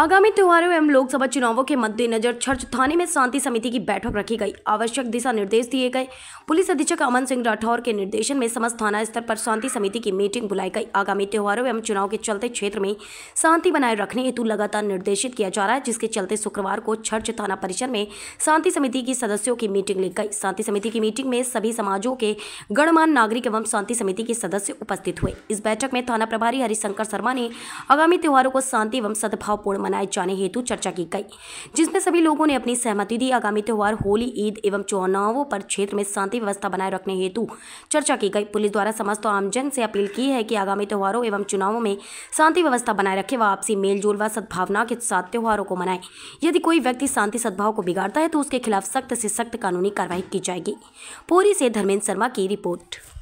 आगामी त्योहारों एवं लोकसभा चुनावों के मद्देनजर छर्च थाने में शांति समिति की बैठक रखी गई आवश्यक दिशा निर्देश दिए गए पुलिस अधीक्षक अमन सिंह राठौर के निर्देशन में समस्त थाना स्तर पर शांति समिति की मीटिंग बुलाई गई आगामी त्योहारों एवं चुनाव के चलते क्षेत्र में शांति बनाए रखने हेतु लगातार निर्देशित किया जा रहा है जिसके चलते शुक्रवार को छर्च थाना परिसर में शांति समिति की सदस्यों की मीटिंग ली गई शांति समिति की मीटिंग में सभी समाजों के गणमान नागरिक एवं शांति समिति के सदस्य उपस्थित हुए इस बैठक में थाना प्रभारी हरिशंकर शर्मा ने आगामी त्योहारों को शांति एवं सद्भावपूर्ण मनाए जाने हेतु चर्चा की गई जिसमें सभी लोगों ने अपनी सहमति दी आगामी त्यौहार होली ईद एवं चुनावों पर क्षेत्र में शांति व्यवस्था बनाए रखने हेतु चर्चा की गई पुलिस द्वारा समस्त आमजन से अपील की है कि आगामी त्यौहारों एवं चुनावों में शांति व्यवस्था बनाए रखे व आपसी मेलजोल व सद्भावना के साथ त्यौहारों को मनाए यदि कोई व्यक्ति शांति सद्भाव को बिगाड़ता है तो उसके खिलाफ सख्त से सख्त कानूनी कार्रवाई की जाएगी पूरी से धर्मेंद्र शर्मा की रिपोर्ट